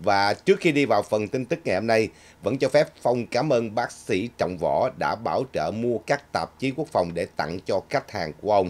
Và trước khi đi vào phần tin tức ngày hôm nay, vẫn cho phép Phong cảm ơn bác sĩ Trọng Võ đã bảo trợ mua các tạp chí quốc phòng để tặng cho khách hàng của ông.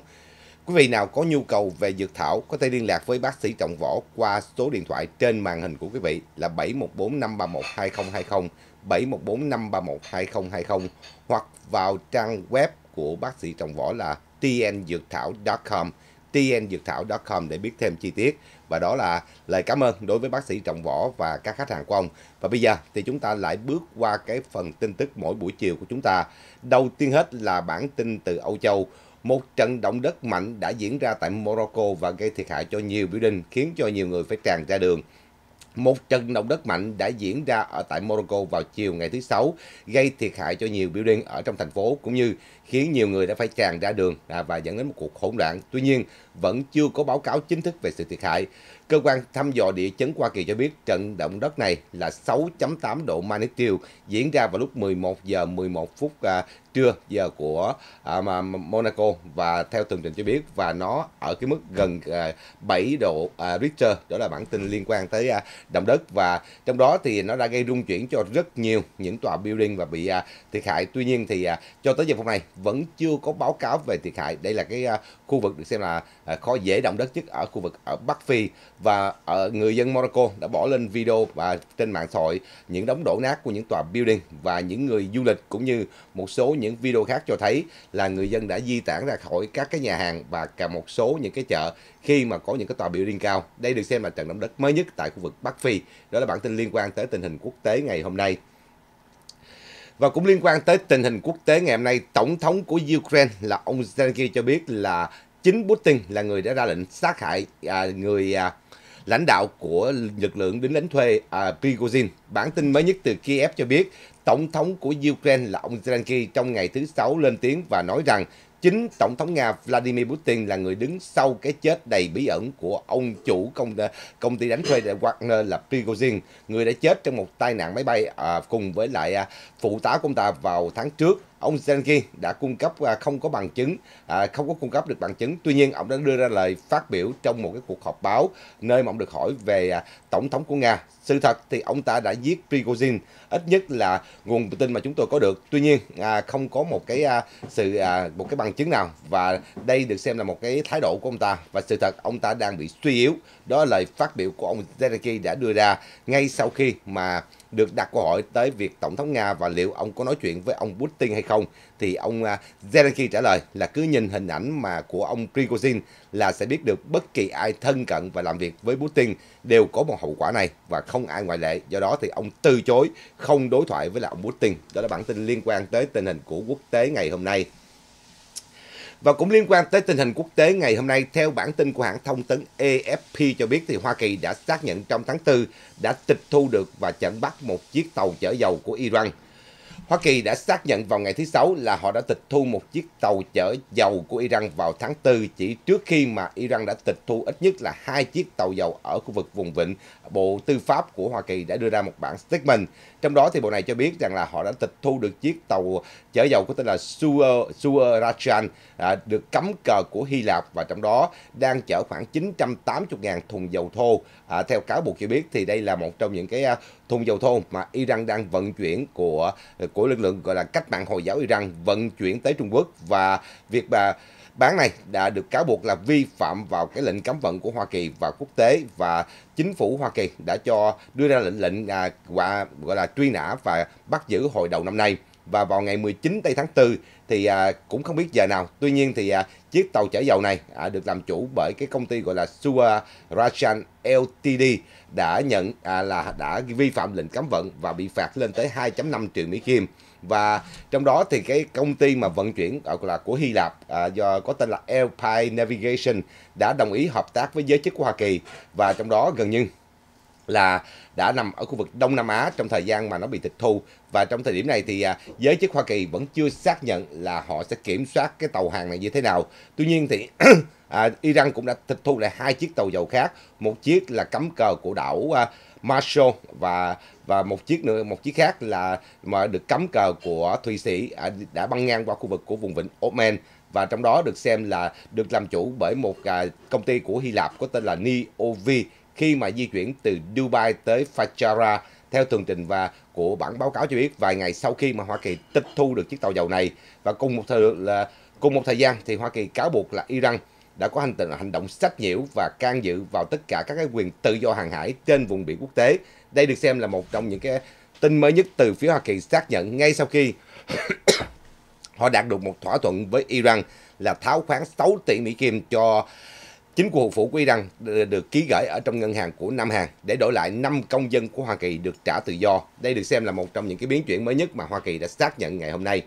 Quý vị nào có nhu cầu về dược thảo có thể liên lạc với bác sĩ Trọng Võ qua số điện thoại trên màn hình của quý vị là 714 531 2020, 714 531 2020 hoặc vào trang web của bác sĩ Trọng Võ là tnduoc thảo.com tndược com để biết thêm chi tiết. Và đó là lời cảm ơn đối với bác sĩ Trọng Võ và các khách hàng của ông. Và bây giờ thì chúng ta lại bước qua cái phần tin tức mỗi buổi chiều của chúng ta. Đầu tiên hết là bản tin từ Âu Châu. Một trận động đất mạnh đã diễn ra tại Morocco và gây thiệt hại cho nhiều biểu đình, khiến cho nhiều người phải tràn ra đường. Một trận động đất mạnh đã diễn ra ở tại Morocco vào chiều ngày thứ Sáu, gây thiệt hại cho nhiều biểu điện ở trong thành phố cũng như khiến nhiều người đã phải tràn ra đường à, và dẫn đến một cuộc hỗn loạn. Tuy nhiên, vẫn chưa có báo cáo chính thức về sự thiệt hại. Cơ quan thăm dò địa chấn Hoa Kỳ cho biết trận động đất này là 6.8 độ magnitude diễn ra vào lúc 11 giờ 11 phút à, trưa giờ của à, Monaco và theo tường trình cho biết và nó ở cái mức gần à, 7 độ à, Richter đó là bản tin liên quan tới à, động đất và trong đó thì nó đã gây rung chuyển cho rất nhiều những tòa building và bị à, thiệt hại tuy nhiên thì à, cho tới giờ phút này vẫn chưa có báo cáo về thiệt hại đây là cái à, khu vực được xem là à, khó dễ động đất nhất ở khu vực ở Bắc Phi và ở ờ, người dân Morocco đã bỏ lên video và trên mạng xã hội những đống đổ nát của những tòa building và những người du lịch cũng như một số những video khác cho thấy là người dân đã di tản ra khỏi các cái nhà hàng và cả một số những cái chợ khi mà có những cái tòa building cao. Đây được xem là trận động đất mới nhất tại khu vực Bắc Phi. Đó là bản tin liên quan tới tình hình quốc tế ngày hôm nay. Và cũng liên quan tới tình hình quốc tế ngày hôm nay, Tổng thống của Ukraine là ông Zelensky cho biết là chính Putin là người đã ra lệnh sát hại à, người à, lãnh đạo của lực lượng lính đánh thuê à, Prigozhin. Bản tin mới nhất từ Kiev cho biết Tổng thống của Ukraine là ông Zelensky trong ngày thứ Sáu lên tiếng và nói rằng chính Tổng thống Nga Vladimir Putin là người đứng sau cái chết đầy bí ẩn của ông chủ công công ty đánh thuê Wagner là Prigozhin, người đã chết trong một tai nạn máy bay à, cùng với lại à, phụ tá của ông ta vào tháng trước. Ông Zelensky đã cung cấp à, không có bằng chứng, à, không có cung cấp được bằng chứng. Tuy nhiên, ông đã đưa ra lời phát biểu trong một cái cuộc họp báo nơi mà ông được hỏi về à, tổng thống của Nga. Sự thật thì ông ta đã giết Prigozhin, ít nhất là nguồn tin mà chúng tôi có được. Tuy nhiên, à, không có một cái à, sự à, một cái bằng bằng chứng nào và đây được xem là một cái thái độ của ông ta và sự thật ông ta đang bị suy yếu. Đó là lời phát biểu của ông Zelensky đã đưa ra ngay sau khi mà được đặt câu hỏi tới việc Tổng thống Nga và liệu ông có nói chuyện với ông Putin hay không thì ông à, Zelensky trả lời là cứ nhìn hình ảnh mà của ông Prigozhin là sẽ biết được bất kỳ ai thân cận và làm việc với Putin đều có một hậu quả này và không ai ngoại lệ. Do đó thì ông từ chối không đối thoại với lại ông Putin. Đó là bản tin liên quan tới tình hình của quốc tế ngày hôm nay. Và cũng liên quan tới tình hình quốc tế ngày hôm nay, theo bản tin của hãng thông tấn AFP cho biết thì Hoa Kỳ đã xác nhận trong tháng 4 đã tịch thu được và chặn bắt một chiếc tàu chở dầu của Iran. Hoa Kỳ đã xác nhận vào ngày thứ Sáu là họ đã tịch thu một chiếc tàu chở dầu của Iran vào tháng 4 chỉ trước khi mà Iran đã tịch thu ít nhất là hai chiếc tàu dầu ở khu vực vùng vịnh. Bộ Tư pháp của Hoa Kỳ đã đưa ra một bản statement. Trong đó thì bộ này cho biết rằng là họ đã tịch thu được chiếc tàu chở dầu có tên là Suarachan à, được cấm cờ của Hy Lạp và trong đó đang chở khoảng 980.000 thùng dầu thô. À, theo cáo buộc cho biết thì đây là một trong những cái à, thùng dầu thô mà Iran đang vận chuyển của của lực lượng gọi là cách mạng Hồi giáo Iran vận chuyển tới Trung Quốc và việc bà bán này đã được cáo buộc là vi phạm vào cái lệnh cấm vận của Hoa Kỳ và quốc tế và chính phủ Hoa Kỳ đã cho đưa ra lệnh lệnh à, gọi là truy nã và bắt giữ hồi đầu năm nay và vào ngày 19 tây tháng 4 thì à, cũng không biết giờ nào. Tuy nhiên thì à, chiếc tàu chở dầu này à, được làm chủ bởi cái công ty gọi là Sua Rajan Ltd đã nhận à, là đã vi phạm lệnh cấm vận và bị phạt lên tới 2.5 triệu Mỹ Kim và trong đó thì cái công ty mà vận chuyển à, là của Hy Lạp à, do có tên là Alpine Navigation đã đồng ý hợp tác với giới chức của Hoa Kỳ và trong đó gần như là đã nằm ở khu vực Đông Nam Á trong thời gian mà nó bị tịch thu và trong thời điểm này thì à, giới chức Hoa Kỳ vẫn chưa xác nhận là họ sẽ kiểm soát cái tàu hàng này như thế nào. Tuy nhiên thì à, Iran cũng đã tịch thu lại hai chiếc tàu dầu khác, một chiếc là cắm cờ của đảo à, Marshall và và một chiếc nữa một chiếc khác là mà được cắm cờ của Thụy Sĩ à, đã băng ngang qua khu vực của vùng vịnh Oman và trong đó được xem là được làm chủ bởi một à, công ty của Hy Lạp có tên là Neovi khi mà di chuyển từ Dubai tới Fajara theo tường trình và của bản báo cáo cho biết vài ngày sau khi mà Hoa Kỳ tịch thu được chiếc tàu dầu này và cùng một thời là cùng một thời gian thì Hoa Kỳ cáo buộc là Iran đã có hành tình hành động sách nhiễu và can dự vào tất cả các cái quyền tự do hàng hải trên vùng biển quốc tế. Đây được xem là một trong những cái tin mới nhất từ phía Hoa Kỳ xác nhận ngay sau khi họ đạt được một thỏa thuận với Iran là tháo khoáng 6 tỷ Mỹ Kim cho Chính cuộc phủ của Iran được ký gửi ở trong ngân hàng của Nam Hàn để đổi lại 5 công dân của Hoa Kỳ được trả tự do. Đây được xem là một trong những cái biến chuyển mới nhất mà Hoa Kỳ đã xác nhận ngày hôm nay.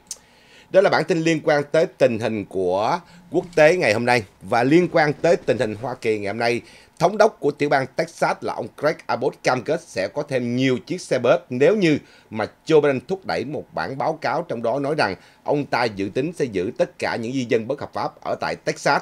Đó là bản tin liên quan tới tình hình của quốc tế ngày hôm nay và liên quan tới tình hình Hoa Kỳ ngày hôm nay. Thống đốc của tiểu bang Texas là ông Craig Abbott cam kết sẽ có thêm nhiều chiếc xe bus nếu như mà Joe Biden thúc đẩy một bản báo cáo trong đó nói rằng ông ta dự tính sẽ giữ tất cả những di dân bất hợp pháp ở tại Texas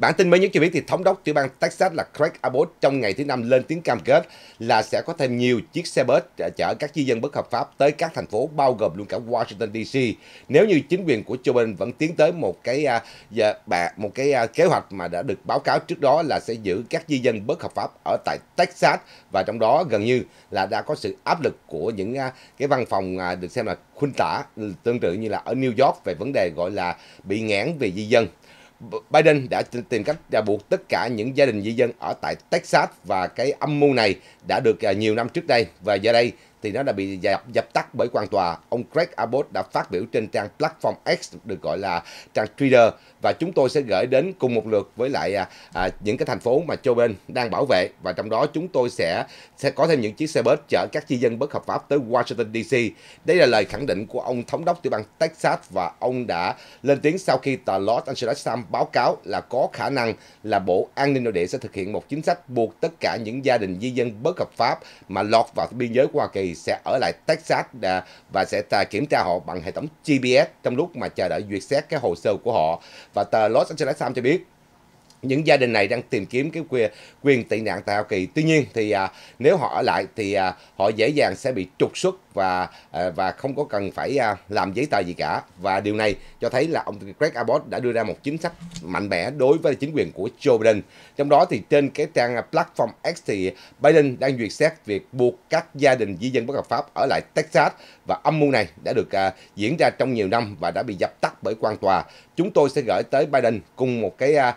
Bản tin mới nhất cho biết thì thống đốc tiểu bang Texas là Craig Abbott trong ngày thứ năm lên tiếng cam kết là sẽ có thêm nhiều chiếc xe bus chở các di dân bất hợp pháp tới các thành phố bao gồm luôn cả Washington DC nếu như chính quyền của Joe Biden vẫn tiến tới một cái à, dạ, một cái à, kế hoạch mà đã được báo cáo trước đó là sẽ giữ các di dân bất hợp pháp ở tại Texas và trong đó gần như là đã có sự áp lực của những à, cái văn phòng được xem là khuynh tả ừ, tương tự như là ở New York về vấn đề gọi là bị ngãn về di dân Biden đã tìm cách buộc tất cả những gia đình di dân ở tại Texas và cái âm mưu này đã được à, nhiều năm trước đây và giờ đây thì nó đã bị dập, dập tắt bởi quan tòa. Ông Craig Abbott đã phát biểu trên trang platform X được gọi là trang Twitter và chúng tôi sẽ gửi đến cùng một lượt với lại à, à những cái thành phố mà châu Biden đang bảo vệ và trong đó chúng tôi sẽ sẽ có thêm những chiếc xe bus chở các di dân bất hợp pháp tới Washington DC. Đây là lời khẳng định của ông thống đốc tiểu bang Texas và ông đã lên tiếng sau khi tờ Los Angeles Times báo cáo là có khả năng là Bộ An ninh Nội địa sẽ thực hiện một chính sách buộc tất cả những gia đình di dân bất hợp pháp mà lọt vào biên giới của Hoa Kỳ sẽ ở lại Texas và sẽ kiểm tra họ bằng hệ thống GPS trong lúc mà chờ đợi duyệt xét cái hồ sơ của họ và tờ Los Angeles Times cho biết những gia đình này đang tìm kiếm cái quyền, quyền tị nạn tại Hoa Kỳ. Tuy nhiên thì à, nếu họ ở lại thì à, họ dễ dàng sẽ bị trục xuất và à, và không có cần phải à, làm giấy tờ gì cả. Và điều này cho thấy là ông Greg Abbott đã đưa ra một chính sách mạnh mẽ đối với chính quyền của Joe Biden. Trong đó thì trên cái trang platform X thì Biden đang duyệt xét việc buộc các gia đình di dân bất hợp pháp ở lại Texas và âm mưu này đã được à, diễn ra trong nhiều năm và đã bị dập tắt bởi quan tòa. Chúng tôi sẽ gửi tới Biden cùng một cái à,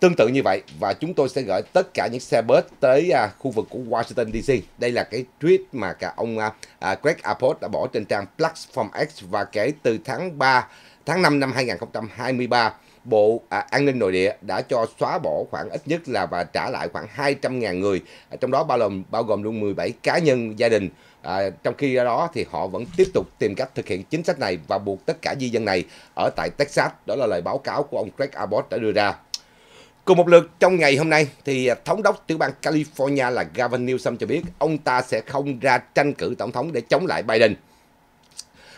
Tương tự như vậy và chúng tôi sẽ gửi tất cả những xe bus tới à, khu vực của Washington DC. Đây là cái tweet mà cả ông à, à, Greg Abbott đã bỏ trên trang Platform X và kể từ tháng 3 tháng 5 năm 2023 Bộ à, An ninh Nội địa đã cho xóa bỏ khoảng ít nhất là và trả lại khoảng 200.000 người, à, trong đó bao gồm bao gồm luôn 17 cá nhân, gia đình. À, trong khi đó thì họ vẫn tiếp tục tìm cách thực hiện chính sách này và buộc tất cả di dân này ở tại Texas. Đó là lời báo cáo của ông Greg Abbott đã đưa ra. Cùng một lượt trong ngày hôm nay thì thống đốc tiểu bang California là Gavin Newsom cho biết ông ta sẽ không ra tranh cử tổng thống để chống lại Biden.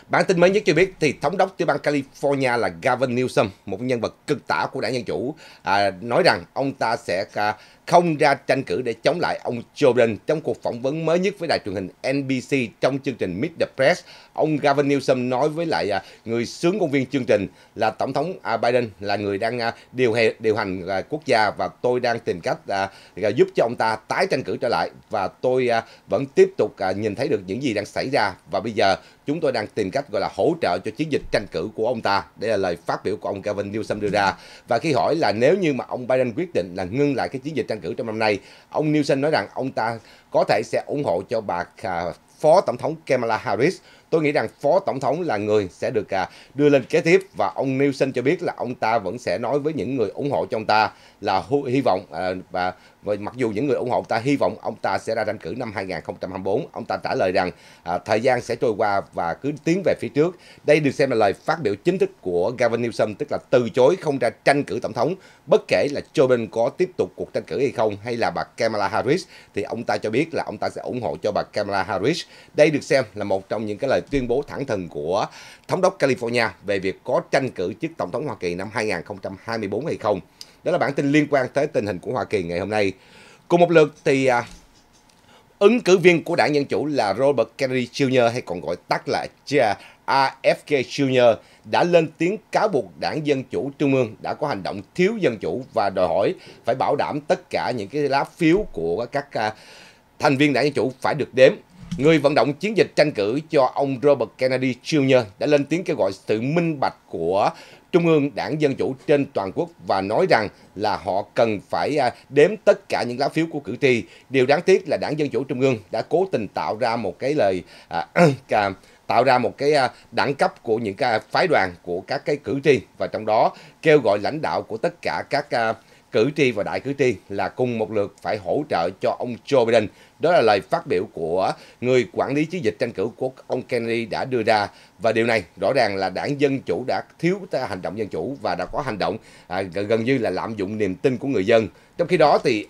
Bản tin mới nhất cho biết thì thống đốc tiểu bang California là Gavin Newsom, một nhân vật cực tả của đảng Dân Chủ, à, nói rằng ông ta sẽ à, không ra tranh cử để chống lại ông Joe Biden. Trong cuộc phỏng vấn mới nhất với đài truyền hình NBC trong chương trình Meet the Press, ông Gavin Newsom nói với lại à, người sướng công viên chương trình là Tổng thống à, Biden là người đang à, điều hệ, điều hành quốc gia và tôi đang tìm cách giúp cho ông ta tái tranh cử trở lại và tôi vẫn tiếp tục nhìn thấy được những gì đang xảy ra và bây giờ chúng tôi đang tìm cách gọi là hỗ trợ cho chiến dịch tranh cử của ông ta. Đây là lời phát biểu của ông Gavin Newsom đưa ra. Và khi hỏi là nếu như mà ông Biden quyết định là ngưng lại cái chiến dịch tranh cử trong năm nay, ông Nielsen nói rằng ông ta có thể sẽ ủng hộ cho bà Phó Tổng thống Kamala Harris. Tôi nghĩ rằng Phó Tổng thống là người sẽ được à, đưa lên kế tiếp và ông Nielsen cho biết là ông ta vẫn sẽ nói với những người ủng hộ cho ông ta là hy vọng à, và, mặc dù những người ủng hộ ông ta hy vọng ông ta sẽ ra tranh cử năm 2024. Ông ta trả lời rằng à, thời gian sẽ trôi qua và cứ tiến về phía trước. Đây được xem là lời phát biểu chính thức của Gavin Newsom tức là từ chối không ra tranh cử tổng thống bất kể là Joe Biden có tiếp tục cuộc tranh cử hay không hay là bà Kamala Harris thì ông ta cho biết là ông ta sẽ ủng hộ cho bà Kamala Harris Bush. Đây được xem là một trong những cái lời tuyên bố thẳng thừng của thống đốc California về việc có tranh cử chức tổng thống Hoa Kỳ năm 2024 hay không. Đó là bản tin liên quan tới tình hình của Hoa Kỳ ngày hôm nay. Cùng một lượt thì à, ứng cử viên của đảng Dân Chủ là Robert Kennedy Jr. hay còn gọi tắt là RFK Jr. đã lên tiếng cáo buộc đảng Dân Chủ Trung ương đã có hành động thiếu dân chủ và đòi hỏi phải bảo đảm tất cả những cái lá phiếu của các à, thành viên đảng Dân Chủ phải được đếm Người vận động chiến dịch tranh cử cho ông Robert Kennedy Jr. đã lên tiếng kêu gọi sự minh bạch của Trung ương Đảng Dân Chủ trên toàn quốc và nói rằng là họ cần phải à, đếm tất cả những lá phiếu của cử tri. Điều đáng tiếc là Đảng Dân Chủ Trung ương đã cố tình tạo ra một cái lời à, à tạo ra một cái à, đẳng cấp của những cái phái đoàn của các cái cử tri và trong đó kêu gọi lãnh đạo của tất cả các cử tri và đại cử tri là cùng một lượt phải hỗ trợ cho ông Joe Biden. Đó là lời phát biểu của người quản lý chiến dịch tranh cử của ông Kennedy đã đưa ra và điều này rõ ràng là đảng Dân Chủ đã thiếu hành động dân chủ và đã có hành động à, gần như là lạm dụng niềm tin của người dân. Trong khi đó thì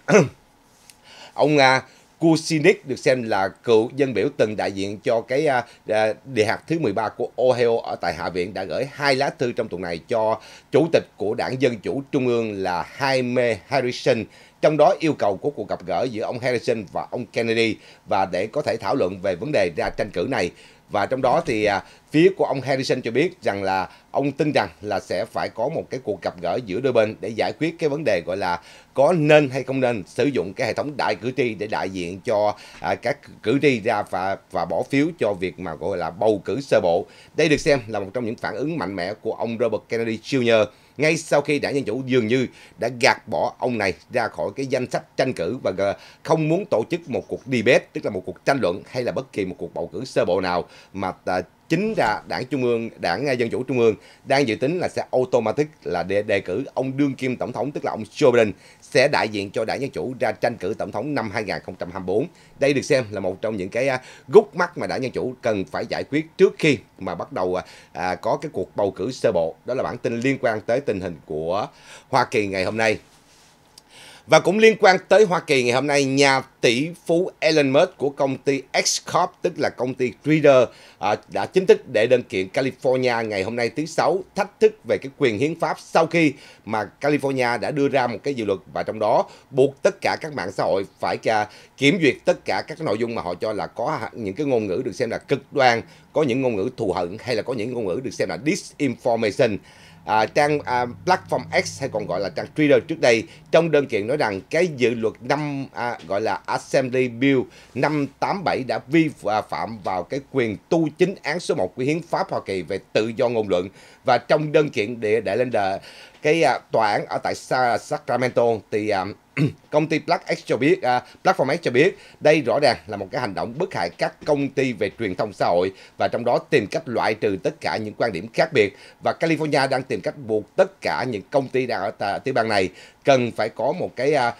ông à, Kucinich được xem là cựu dân biểu từng đại diện cho cái à, à, địa hạt thứ 13 của Ohio ở tại Hạ viện đã gửi hai lá thư trong tuần này cho chủ tịch của đảng Dân Chủ Trung ương là Jaime Harrison trong đó yêu cầu của cuộc gặp gỡ giữa ông Harrison và ông Kennedy và để có thể thảo luận về vấn đề ra tranh cử này và trong đó thì à, phía của ông Harrison cho biết rằng là ông tin rằng là sẽ phải có một cái cuộc gặp gỡ giữa đôi bên để giải quyết cái vấn đề gọi là có nên hay không nên sử dụng cái hệ thống đại cử tri để đại diện cho à, các cử tri ra và và bỏ phiếu cho việc mà gọi là bầu cử sơ bộ. Đây được xem là một trong những phản ứng mạnh mẽ của ông Robert Kennedy Jr ngay sau khi đảng Dân Chủ dường như đã gạt bỏ ông này ra khỏi cái danh sách tranh cử và không muốn tổ chức một cuộc debate, tức là một cuộc tranh luận hay là bất kỳ một cuộc bầu cử sơ bộ nào mà à, chính ra đảng trung ương đảng à, dân chủ trung ương đang dự tính là sẽ automatic là đề, đề cử ông đương kim tổng thống tức là ông Joe Biden sẽ đại diện cho đảng dân chủ ra tranh cử tổng thống năm 2024 đây được xem là một trong những cái à, gút mắt mà đảng dân chủ cần phải giải quyết trước khi mà bắt đầu à, à, có cái cuộc bầu cử sơ bộ đó là bản tin liên quan tới tình hình của Hoa Kỳ ngày hôm nay và cũng liên quan tới Hoa Kỳ ngày hôm nay, nhà tỷ phú Elon Musk của công ty X-Corp, tức là công ty Twitter, à, đã chính thức đệ đơn kiện California ngày hôm nay thứ Sáu thách thức về cái quyền hiến pháp sau khi mà California đã đưa ra một cái dự luật và trong đó buộc tất cả các mạng xã hội phải kiểm duyệt tất cả các nội dung mà họ cho là có những cái ngôn ngữ được xem là cực đoan, có những ngôn ngữ thù hận hay là có những ngôn ngữ được xem là disinformation à, trang à, Platform X hay còn gọi là trang Twitter trước đây trong đơn kiện nói rằng cái dự luật năm à, gọi là Assembly Bill 587 đã vi à, phạm vào cái quyền tu chính án số 1 của hiến pháp Hoa Kỳ về tự do ngôn luận và trong đơn kiện để để lên đờ cái à, tòa án ở tại Sacramento thì à, công ty Black X cho biết, à, Platform X cho biết, đây rõ ràng là một cái hành động bức hại các công ty về truyền thông xã hội và trong đó tìm cách loại trừ tất cả những quan điểm khác biệt và California đang tìm cách buộc tất cả những công ty đang ở tiểu bang này cần phải có một cái à,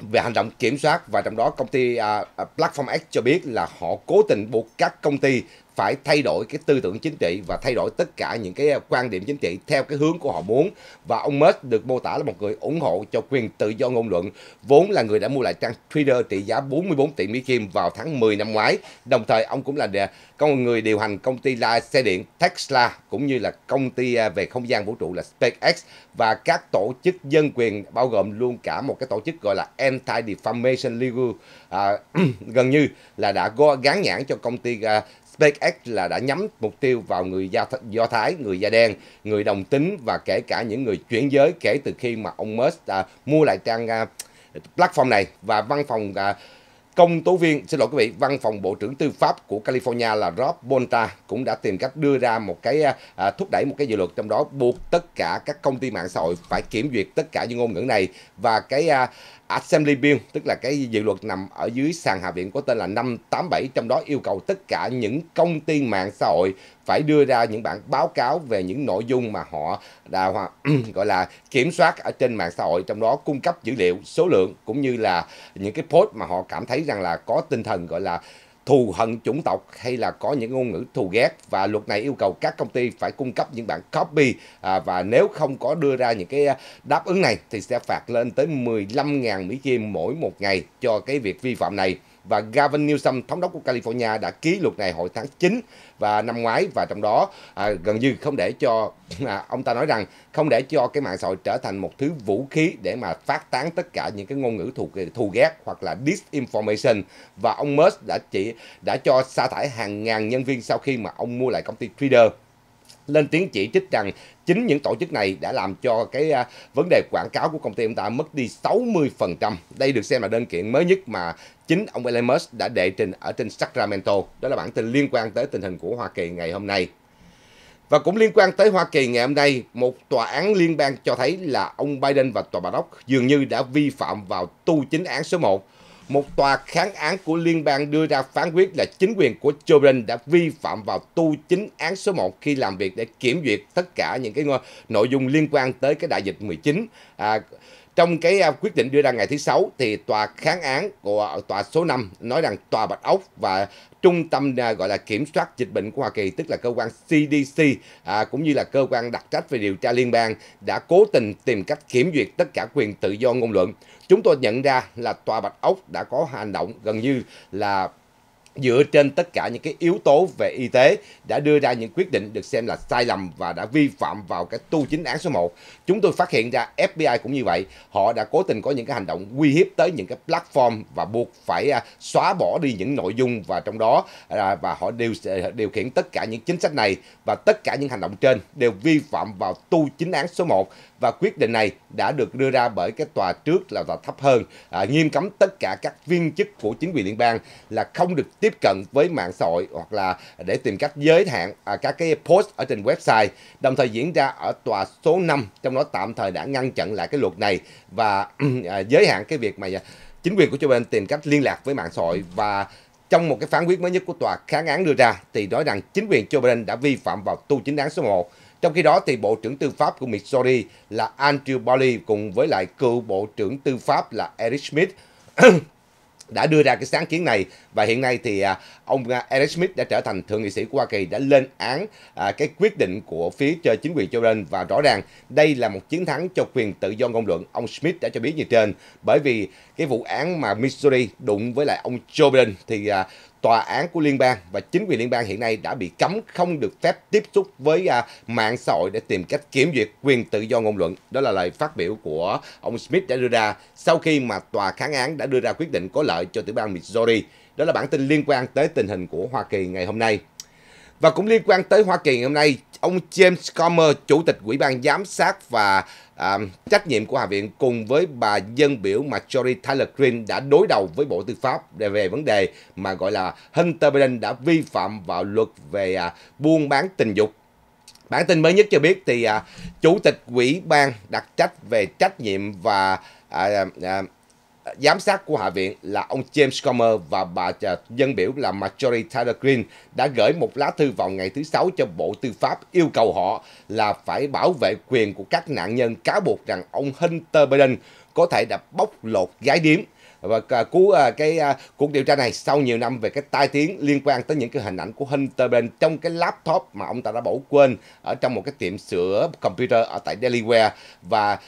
về hành động kiểm soát và trong đó công ty uh, Platform X cho biết là họ cố tình buộc các công ty phải thay đổi cái tư tưởng chính trị và thay đổi tất cả những cái quan điểm chính trị theo cái hướng của họ muốn và ông Musk được mô tả là một người ủng hộ cho quyền tự do ngôn luận vốn là người đã mua lại trang Twitter trị giá 44 tỷ Mỹ Kim vào tháng 10 năm ngoái đồng thời ông cũng là con người điều hành công ty la xe điện Tesla cũng như là công ty à, về không gian vũ trụ là SpaceX và các tổ chức dân quyền bao gồm luôn cả một cái tổ chức gọi là Anti Defamation League à, gần như là đã gán nhãn cho công ty à, SpaceX là đã nhắm mục tiêu vào người Do, Do Thái, người da đen, người đồng tính và kể cả những người chuyển giới kể từ khi mà ông Musk à, mua lại trang à, platform này và văn phòng à, công tố viên, xin lỗi quý vị, văn phòng Bộ trưởng Tư pháp của California là Rob Bonta cũng đã tìm cách đưa ra một cái à, à thúc đẩy một cái dự luật trong đó buộc tất cả các công ty mạng xã hội phải kiểm duyệt tất cả những ngôn ngữ này và cái à, Assembly Bill, tức là cái dự luật nằm ở dưới sàn Hạ viện có tên là 587, trong đó yêu cầu tất cả những công ty mạng xã hội phải đưa ra những bản báo cáo về những nội dung mà họ đã gọi là kiểm soát ở trên mạng xã hội, trong đó cung cấp dữ liệu, số lượng cũng như là những cái post mà họ cảm thấy rằng là có tinh thần gọi là thù hận chủng tộc hay là có những ngôn ngữ thù ghét và luật này yêu cầu các công ty phải cung cấp những bản copy à, và nếu không có đưa ra những cái à, đáp ứng này thì sẽ phạt lên tới 15.000 Mỹ Kim mỗi một ngày cho cái việc vi phạm này và Gavin Newsom, thống đốc của California đã ký luật này hồi tháng 9 và năm ngoái và trong đó à, gần như không để cho à, ông ta nói rằng không để cho cái mạng xã hội trở thành một thứ vũ khí để mà phát tán tất cả những cái ngôn ngữ thù thù ghét hoặc là disinformation và ông Musk đã chỉ đã cho sa thải hàng ngàn nhân viên sau khi mà ông mua lại công ty Twitter lên tiếng chỉ trích rằng chính những tổ chức này đã làm cho cái à, vấn đề quảng cáo của công ty ông ta mất đi 60%. Đây được xem là đơn kiện mới nhất mà chính ông Elon Musk đã đệ trình ở trên Sacramento. Đó là bản tin liên quan tới tình hình của Hoa Kỳ ngày hôm nay. Và cũng liên quan tới Hoa Kỳ ngày hôm nay, một tòa án liên bang cho thấy là ông Biden và tòa bà Đốc dường như đã vi phạm vào tu chính án số 1. Một tòa kháng án của liên bang đưa ra phán quyết là chính quyền của Joe Biden đã vi phạm vào tu chính án số 1 khi làm việc để kiểm duyệt tất cả những cái nội dung liên quan tới cái đại dịch 19. À, trong cái à, quyết định đưa ra ngày thứ sáu thì tòa kháng án của tòa số 5 nói rằng tòa Bạch Ốc và trung tâm à, gọi là kiểm soát dịch bệnh của Hoa Kỳ tức là cơ quan CDC à, cũng như là cơ quan đặc trách về điều tra liên bang đã cố tình tìm cách kiểm duyệt tất cả quyền tự do ngôn luận. Chúng tôi nhận ra là tòa Bạch Ốc đã có hành động gần như là dựa trên tất cả những cái yếu tố về y tế đã đưa ra những quyết định được xem là sai lầm và đã vi phạm vào cái tu chính án số 1. Chúng tôi phát hiện ra FBI cũng như vậy, họ đã cố tình có những cái hành động uy hiếp tới những cái platform và buộc phải à, xóa bỏ đi những nội dung và trong đó à, và họ điều điều khiển tất cả những chính sách này và tất cả những hành động trên đều vi phạm vào tu chính án số 1 và quyết định này đã được đưa ra bởi cái tòa trước là tòa thấp hơn à, nghiêm cấm tất cả các viên chức của chính quyền liên bang là không được tiếp cận với mạng xã hội hoặc là để tìm cách giới hạn à, các cái post ở trên website đồng thời diễn ra ở tòa số 5 trong đó tạm thời đã ngăn chặn lại cái luật này và à, giới hạn cái việc mà à, chính quyền của châu Biden tìm cách liên lạc với mạng xã hội và trong một cái phán quyết mới nhất của tòa kháng án đưa ra thì nói rằng chính quyền Joe Biden đã vi phạm vào tu chính đáng số 1 trong khi đó thì Bộ trưởng Tư pháp của Missouri là Andrew Bailey cùng với lại cựu Bộ trưởng Tư pháp là Eric Schmidt đã đưa ra cái sáng kiến này và hiện nay thì à, ông à, Eric Smith đã trở thành thượng nghị sĩ của Hoa Kỳ đã lên án à, cái quyết định của phía cho chính quyền Joe Biden và rõ ràng đây là một chiến thắng cho quyền tự do ngôn luận. Ông Smith đã cho biết như trên bởi vì cái vụ án mà Missouri đụng với lại ông Joe Biden thì tòa án của liên bang và chính quyền liên bang hiện nay đã bị cấm không được phép tiếp xúc với à, mạng xã hội để tìm cách kiểm duyệt quyền tự do ngôn luận. Đó là lời phát biểu của ông Smith đã đưa ra sau khi mà tòa kháng án đã đưa ra quyết định có lợi cho tiểu bang Missouri. Đó là bản tin liên quan tới tình hình của Hoa Kỳ ngày hôm nay. Và cũng liên quan tới Hoa Kỳ ngày hôm nay, ông James Comer, chủ tịch quỹ ban giám sát và à, trách nhiệm của Hạ viện cùng với bà dân biểu Marjorie Taylor Greene đã đối đầu với Bộ Tư pháp về vấn đề mà gọi là Hunter Biden đã vi phạm vào luật về à, buôn bán tình dục. Bản tin mới nhất cho biết thì à, Chủ tịch Ủy ban đặc trách về trách nhiệm và à, à, giám sát của Hạ viện là ông James Comer và bà à, dân biểu là Marjorie Taylor Greene đã gửi một lá thư vào ngày thứ Sáu cho Bộ Tư pháp yêu cầu họ là phải bảo vệ quyền của các nạn nhân cáo buộc rằng ông Hunter Biden có thể đã bóc lột gái điếm và à, cú à, cái cuộc điều tra này sau nhiều năm về cái tai tiếng liên quan tới những cái hình ảnh của Hunter Biden trong cái laptop mà ông ta đã bỏ quên ở trong một cái tiệm sửa computer ở tại Delaware và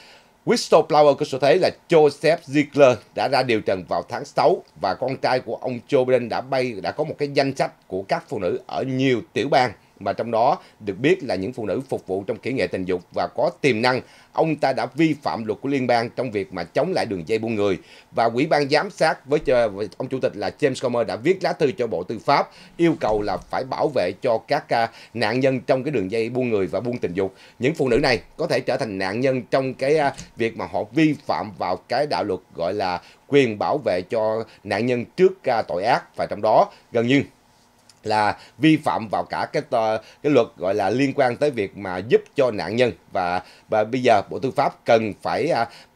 Whistleblower có sở thấy là Joseph Ziegler đã ra điều trần vào tháng 6 và con trai của ông Joe Biden đã bay đã có một cái danh sách của các phụ nữ ở nhiều tiểu bang mà trong đó được biết là những phụ nữ phục vụ trong kỹ nghệ tình dục và có tiềm năng, ông ta đã vi phạm luật của liên bang trong việc mà chống lại đường dây buôn người. Và quỹ ban giám sát với ờ, ông chủ tịch là James Comer đã viết lá thư cho Bộ Tư pháp yêu cầu là phải bảo vệ cho các à, nạn nhân trong cái đường dây buôn người và buôn tình dục. Những phụ nữ này có thể trở thành nạn nhân trong cái à, việc mà họ vi phạm vào cái đạo luật gọi là quyền bảo vệ cho nạn nhân trước à, tội ác và trong đó gần như là vi phạm vào cả cái cái luật gọi là liên quan tới việc mà giúp cho nạn nhân và, và bây giờ Bộ Tư pháp cần phải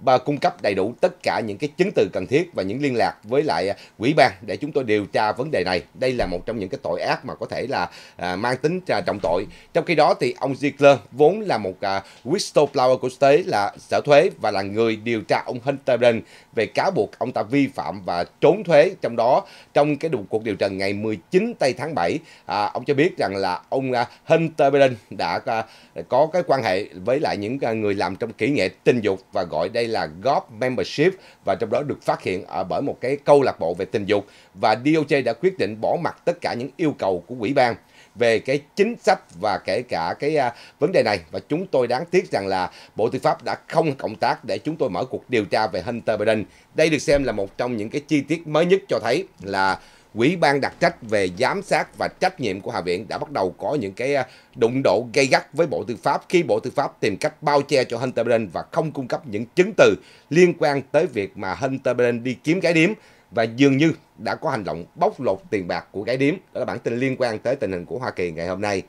à, cung cấp đầy đủ tất cả những cái chứng từ cần thiết và những liên lạc với lại à, quỹ ban để chúng tôi điều tra vấn đề này. Đây là một trong những cái tội ác mà có thể là à, mang tính à, trọng tội. Trong khi đó thì ông Ziegler vốn là một à, whistleblower của tế là sở thuế và là người điều tra ông Hunter Biden về cáo buộc ông ta vi phạm và trốn thuế trong đó trong cái cuộc điều trần ngày 19 tây tháng 7 à, ông cho biết rằng là ông à, Hunter Biden đã à, có cái quan hệ với với lại những à, người làm trong kỹ nghệ tình dục và gọi đây là golf membership và trong đó được phát hiện ở à, bởi một cái câu lạc bộ về tình dục và DOJ đã quyết định bỏ mặt tất cả những yêu cầu của quỹ ban về cái chính sách và kể cả cái à, vấn đề này và chúng tôi đáng tiếc rằng là Bộ Tư pháp đã không cộng tác để chúng tôi mở cuộc điều tra về Hunter Biden. Đây được xem là một trong những cái chi tiết mới nhất cho thấy là quỹ ban đặc trách về giám sát và trách nhiệm của Hạ viện đã bắt đầu có những cái à, đụng độ gây gắt với Bộ Tư pháp khi Bộ Tư pháp tìm cách bao che cho Hunter Biden và không cung cấp những chứng từ liên quan tới việc mà Hunter Biden đi kiếm gái điếm và dường như đã có hành động bóc lột tiền bạc của gái điếm. Đó là bản tin liên quan tới tình hình của Hoa Kỳ ngày hôm nay.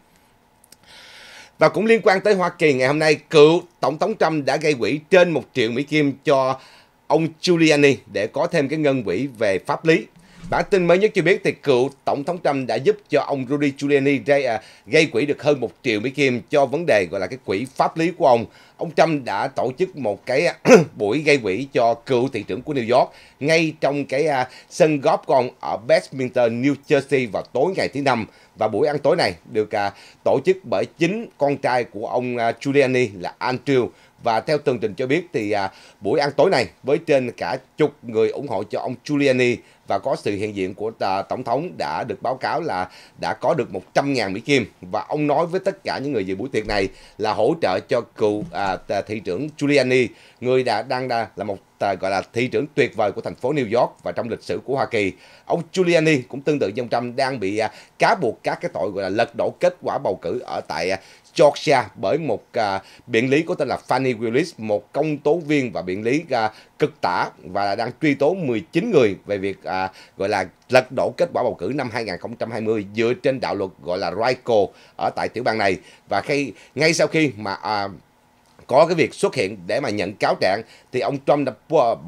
Và cũng liên quan tới Hoa Kỳ ngày hôm nay, cựu Tổng thống Trump đã gây quỹ trên 1 triệu Mỹ Kim cho ông Giuliani để có thêm cái ngân quỹ về pháp lý Bản tin mới nhất cho biết thì cựu Tổng thống Trump đã giúp cho ông Rudy Giuliani gây, à, gây quỹ được hơn 1 triệu Mỹ Kim cho vấn đề gọi là cái quỹ pháp lý của ông. Ông Trump đã tổ chức một cái à, buổi gây quỹ cho cựu thị trưởng của New York ngay trong cái à, sân góp của ông ở Westminster, New Jersey vào tối ngày thứ Năm. Và buổi ăn tối này được à, tổ chức bởi chính con trai của ông à, Giuliani là Andrew và theo tường trình cho biết thì à, buổi ăn tối này với trên cả chục người ủng hộ cho ông Giuliani và có sự hiện diện của à, Tổng thống đã được báo cáo là đã có được 100.000 Mỹ Kim. Và ông nói với tất cả những người dự buổi tiệc này là hỗ trợ cho cựu à, thị trưởng Giuliani, người đã đang là một à, gọi là thị trưởng tuyệt vời của thành phố New York và trong lịch sử của Hoa Kỳ. Ông Giuliani cũng tương tự như ông Trump đang bị à, cáo buộc các cái tội gọi là lật đổ kết quả bầu cử ở tại à, Georgia bởi một uh, biện lý có tên là Fannie Willis, một công tố viên và biện lý uh, cực tả và đang truy tố 19 người về việc uh, gọi là lật đổ kết quả bầu cử năm 2020 dựa trên đạo luật gọi là RICO ở tại tiểu bang này và khi ngay sau khi mà uh, có cái việc xuất hiện để mà nhận cáo trạng thì ông Trump đã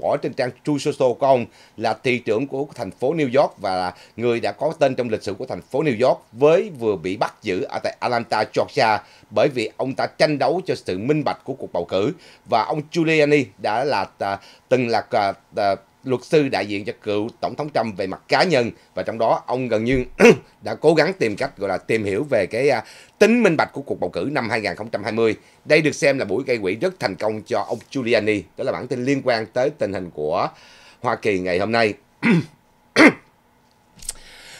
bỏ trên trang True Social của ông là thị trưởng của thành phố New York và là người đã có tên trong lịch sử của thành phố New York với vừa bị bắt giữ ở tại Atlanta, Georgia bởi vì ông ta tranh đấu cho sự minh bạch của cuộc bầu cử và ông Giuliani đã là à, từng là à, à, luật sư đại diện cho cựu tổng thống Trump về mặt cá nhân và trong đó ông gần như đã cố gắng tìm cách gọi là tìm hiểu về cái à, tính minh bạch của cuộc bầu cử năm 2020. Đây được xem là buổi gây quỹ rất thành công cho ông Giuliani. Đó là bản tin liên quan tới tình hình của Hoa Kỳ ngày hôm nay.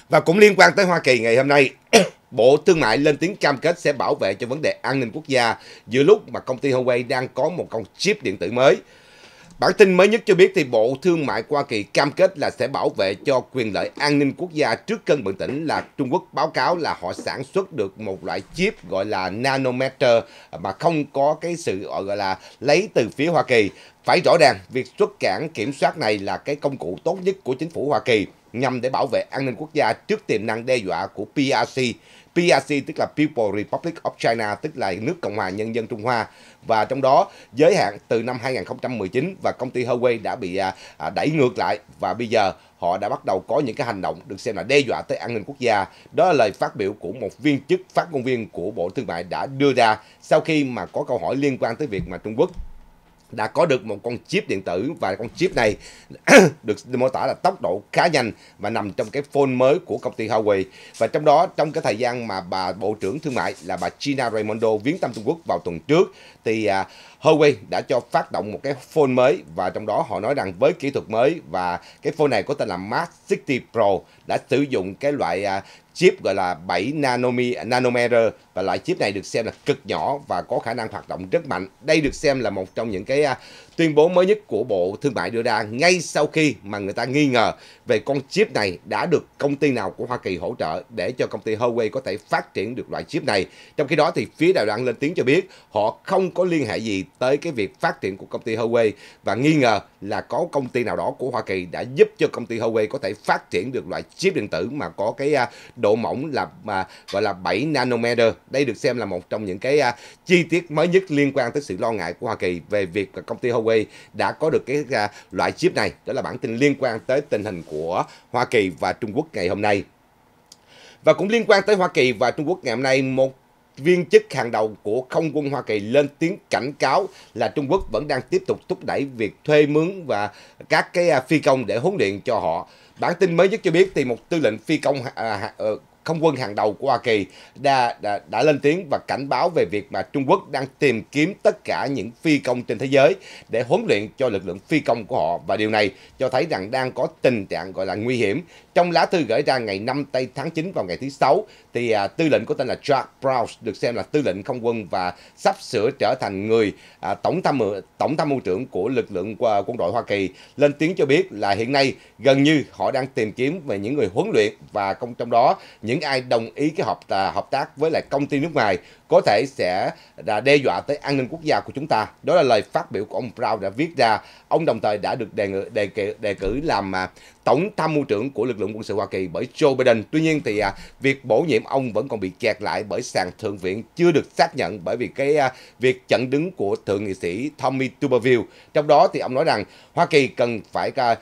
và cũng liên quan tới Hoa Kỳ ngày hôm nay, Bộ Thương mại lên tiếng cam kết sẽ bảo vệ cho vấn đề an ninh quốc gia giữa lúc mà công ty Huawei đang có một con chip điện tử mới Bản tin mới nhất cho biết thì Bộ Thương mại Hoa Kỳ cam kết là sẽ bảo vệ cho quyền lợi an ninh quốc gia trước cơn bận tỉnh là Trung Quốc báo cáo là họ sản xuất được một loại chip gọi là nanometer mà không có cái sự ờ, gọi là lấy từ phía Hoa Kỳ. Phải rõ ràng, việc xuất cảng kiểm soát này là cái công cụ tốt nhất của chính phủ Hoa Kỳ nhằm để bảo vệ an ninh quốc gia trước tiềm năng đe dọa của PRC. PRC tức là People Republic of China tức là nước Cộng hòa Nhân dân Trung Hoa và trong đó giới hạn từ năm 2019 và công ty Huawei đã bị à, à, đẩy ngược lại và bây giờ họ đã bắt đầu có những cái hành động được xem là đe dọa tới an ninh quốc gia. Đó là lời phát biểu của một viên chức phát ngôn viên của Bộ Thương mại đã đưa ra sau khi mà có câu hỏi liên quan tới việc mà Trung Quốc đã có được một con chip điện tử và con chip này được mô tả là tốc độ khá nhanh và nằm trong cái phone mới của công ty Huawei. Và trong đó trong cái thời gian mà bà Bộ trưởng Thương mại là bà Gina Raimondo viếng thăm Trung Quốc vào tuần trước thì à, Huawei đã cho phát động một cái phone mới và trong đó họ nói rằng với kỹ thuật mới và cái phone này có tên là Max 60 Pro đã sử dụng cái loại à, chip gọi là 7 nanometer và loại chip này được xem là cực nhỏ và có khả năng hoạt động rất mạnh. Đây được xem là một trong những cái à, tuyên bố mới nhất của Bộ Thương mại đưa ra ngay sau khi mà người ta nghi ngờ về con chip này đã được công ty nào của Hoa Kỳ hỗ trợ để cho công ty Huawei có thể phát triển được loại chip này. Trong khi đó thì phía Đài Loan lên tiếng cho biết họ không có liên hệ gì tới cái việc phát triển của công ty Huawei và nghi ngờ là có công ty nào đó của Hoa Kỳ đã giúp cho công ty Huawei có thể phát triển được loại chip điện tử mà có cái à, độ mỏng là mà gọi là 7 nanometer đây được xem là một trong những cái uh, chi tiết mới nhất liên quan tới sự lo ngại của Hoa Kỳ về việc công ty Huawei đã có được cái uh, loại chip này. Đó là bản tin liên quan tới tình hình của Hoa Kỳ và Trung Quốc ngày hôm nay. Và cũng liên quan tới Hoa Kỳ và Trung Quốc ngày hôm nay, một viên chức hàng đầu của không quân Hoa Kỳ lên tiếng cảnh cáo là Trung Quốc vẫn đang tiếp tục thúc đẩy việc thuê mướn và các cái à, phi công để huấn luyện cho họ. Bản tin mới nhất cho biết thì một tư lệnh phi công ờ, không quân hàng đầu của Hoa Kỳ đã, đã, đã lên tiếng và cảnh báo về việc mà Trung Quốc đang tìm kiếm tất cả những phi công trên thế giới để huấn luyện cho lực lượng phi công của họ và điều này cho thấy rằng đang có tình trạng gọi là nguy hiểm trong lá thư gửi ra ngày 5 tây tháng 9 vào ngày thứ Sáu, thì à, tư lệnh có tên là Jack Brown được xem là tư lệnh không quân và sắp sửa trở thành người à, tổng tham mưu tổng tham mưu trưởng của lực lượng à, quân đội Hoa Kỳ lên tiếng cho biết là hiện nay gần như họ đang tìm kiếm về những người huấn luyện và công trong đó những ai đồng ý cái hợp à, hợp tác với lại công ty nước ngoài có thể sẽ đã à, đe dọa tới an ninh quốc gia của chúng ta. Đó là lời phát biểu của ông Brown đã viết ra. Ông đồng thời đã được đề, đề, đề, đề cử làm à, tổng tham mưu trưởng của lực lượng quân sự Hoa Kỳ bởi Joe Biden. Tuy nhiên thì à, việc bổ nhiệm ông vẫn còn bị kẹt lại bởi sàn thượng viện chưa được xác nhận bởi vì cái à, việc chặn đứng của thượng nghị sĩ Tommy Tuberville. Trong đó thì ông nói rằng Hoa Kỳ cần phải à,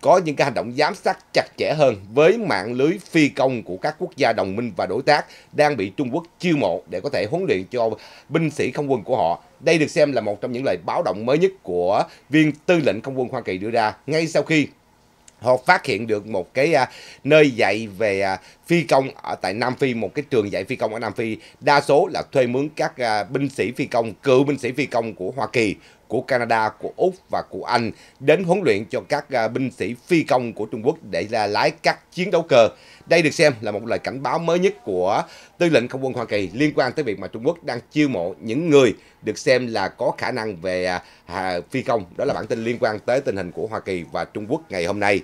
có những cái hành động giám sát chặt chẽ hơn với mạng lưới phi công của các quốc gia đồng minh và đối tác đang bị Trung Quốc chiêu mộ để có thể huấn luyện cho binh sĩ không quân của họ. Đây được xem là một trong những lời báo động mới nhất của viên tư lệnh không quân Hoa Kỳ đưa ra ngay sau khi họ phát hiện được một cái à, nơi dạy về à, phi công ở tại Nam Phi, một cái trường dạy phi công ở Nam Phi. Đa số là thuê mướn các à, binh sĩ phi công, cựu binh sĩ phi công của Hoa Kỳ, của Canada, của Úc và của Anh đến huấn luyện cho các à, binh sĩ phi công của Trung Quốc để ra lái các chiến đấu cơ. Đây được xem là một lời cảnh báo mới nhất của tư lệnh không quân Hoa Kỳ liên quan tới việc mà Trung Quốc đang chiêu mộ những người được xem là có khả năng về à, phi công. Đó là bản tin liên quan tới tình hình của Hoa Kỳ và Trung Quốc ngày hôm nay.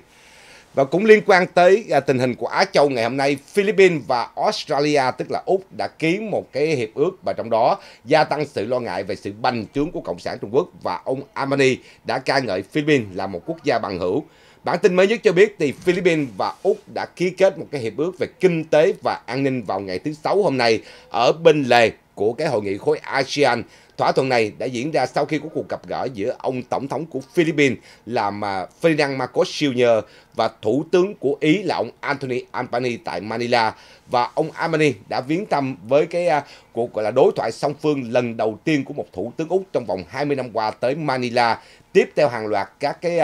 Và cũng liên quan tới à, tình hình của Á Châu ngày hôm nay, Philippines và Australia tức là Úc đã ký một cái hiệp ước và trong đó gia tăng sự lo ngại về sự bành trướng của Cộng sản Trung Quốc và ông Armani đã ca ngợi Philippines là một quốc gia bằng hữu Bản tin mới nhất cho biết thì Philippines và Úc đã ký kết một cái hiệp ước về kinh tế và an ninh vào ngày thứ Sáu hôm nay ở bên lề của cái hội nghị khối ASEAN. Thỏa thuận này đã diễn ra sau khi có cuộc gặp gỡ giữa ông Tổng thống của Philippines là mà Ferdinand Marcos Jr. và Thủ tướng của Ý là ông Anthony Albanese tại Manila. Và ông Albanese đã viếng thăm với cái uh, cuộc gọi là đối thoại song phương lần đầu tiên của một Thủ tướng Úc trong vòng 20 năm qua tới Manila tiếp theo hàng loạt các cái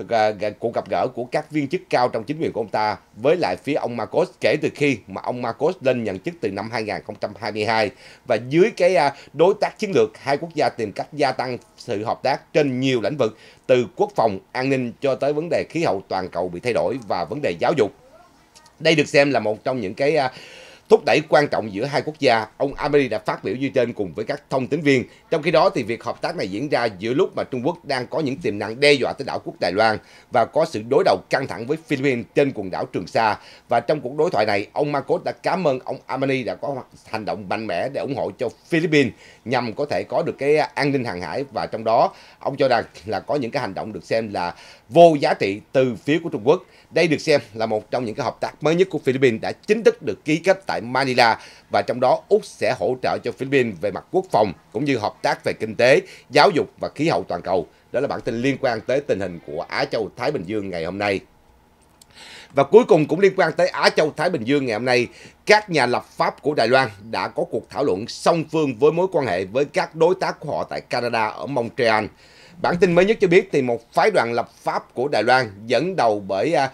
uh, uh, cuộc gặp gỡ của các viên chức cao trong chính quyền của ông ta với lại phía ông Marcos kể từ khi mà ông Marcos lên nhận chức từ năm 2022 và dưới cái uh, đối tác chiến lược hai quốc gia tìm cách gia tăng sự hợp tác trên nhiều lĩnh vực từ quốc phòng, an ninh cho tới vấn đề khí hậu toàn cầu bị thay đổi và vấn đề giáo dục. Đây được xem là một trong những cái uh, thúc đẩy quan trọng giữa hai quốc gia, ông Amiri đã phát biểu như trên cùng với các thông tín viên. Trong khi đó thì việc hợp tác này diễn ra giữa lúc mà Trung Quốc đang có những tiềm năng đe dọa tới đảo quốc Đài Loan và có sự đối đầu căng thẳng với Philippines trên quần đảo Trường Sa. Và trong cuộc đối thoại này, ông Marcos đã cảm ơn ông Amiri đã có hành động mạnh mẽ để ủng hộ cho Philippines nhằm có thể có được cái an ninh hàng hải và trong đó ông cho rằng là có những cái hành động được xem là vô giá trị từ phía của Trung Quốc. Đây được xem là một trong những cái hợp tác mới nhất của Philippines đã chính thức được ký kết tại Manila và trong đó Úc sẽ hỗ trợ cho Philippines về mặt quốc phòng cũng như hợp tác về kinh tế, giáo dục và khí hậu toàn cầu. Đó là bản tin liên quan tới tình hình của Á Châu Thái Bình Dương ngày hôm nay. Và cuối cùng cũng liên quan tới Á Châu Thái Bình Dương ngày hôm nay, các nhà lập pháp của Đài Loan đã có cuộc thảo luận song phương với mối quan hệ với các đối tác của họ tại Canada ở Montreal. Bản tin mới nhất cho biết thì một phái đoàn lập pháp của Đài Loan dẫn đầu bởi à,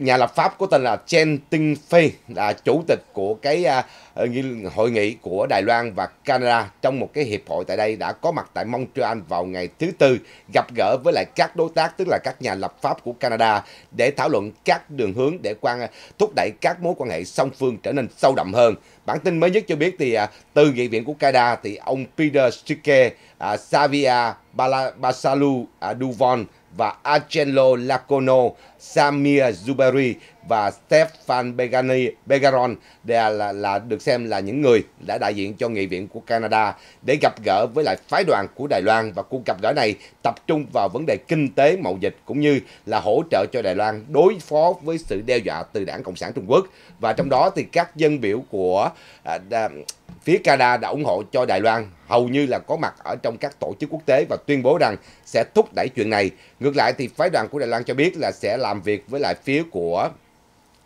nhà lập pháp có tên là Chen Ting Fei là chủ tịch của cái à, ờ, hội nghị của Đài Loan và Canada trong một cái hiệp hội tại đây đã có mặt tại Montreal vào ngày thứ tư gặp gỡ với lại các đối tác tức là các nhà lập pháp của Canada để thảo luận các đường hướng để quan thúc đẩy các mối quan hệ song phương trở nên sâu đậm hơn. Bản tin mới nhất cho biết thì à, từ nghị viện của Canada thì ông Peter Schicker, à, Xavier Basalu Duvon và Angelo Lacono, Samir Zuberi và Stefan Begani, Begaron là, là, được xem là những người đã đại diện cho Nghị viện của Canada để gặp gỡ với lại phái đoàn của Đài Loan và cuộc gặp gỡ này tập trung vào vấn đề kinh tế mậu dịch cũng như là hỗ trợ cho Đài Loan đối phó với sự đe dọa từ đảng Cộng sản Trung Quốc và trong đó thì các dân biểu của à, à, phía Canada đã ủng hộ cho Đài Loan hầu như là có mặt ở trong các tổ chức quốc tế và tuyên bố rằng sẽ thúc đẩy chuyện này. Ngược lại thì phái đoàn của Đài Loan cho biết là sẽ làm việc với lại phía của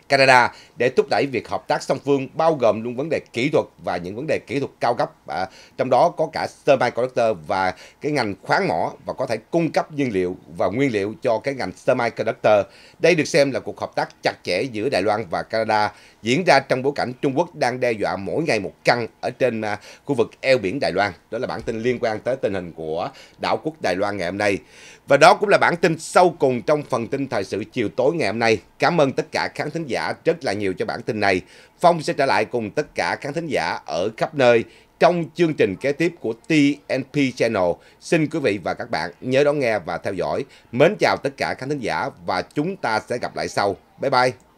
Canada để thúc đẩy việc hợp tác song phương bao gồm luôn vấn đề kỹ thuật và những vấn đề kỹ thuật cao cấp à, trong đó có cả semiconductor và cái ngành khoáng mỏ và có thể cung cấp nhiên liệu và nguyên liệu cho cái ngành semiconductor. Đây được xem là cuộc hợp tác chặt chẽ giữa Đài Loan và Canada diễn ra trong bối cảnh Trung Quốc đang đe dọa mỗi ngày một căn ở trên à, khu vực eo biển Đài Loan. Đó là bản tin liên quan tới tình hình của đảo quốc Đài Loan ngày hôm nay. Và đó cũng là bản tin sâu cùng trong phần tin thời sự chiều tối ngày hôm nay. Cảm ơn tất cả khán thính giả rất là nhiều cho bản tin này. Phong sẽ trở lại cùng tất cả khán thính giả ở khắp nơi trong chương trình kế tiếp của TNP Channel. Xin quý vị và các bạn nhớ đón nghe và theo dõi. Mến chào tất cả khán thính giả và chúng ta sẽ gặp lại sau. Bye bye!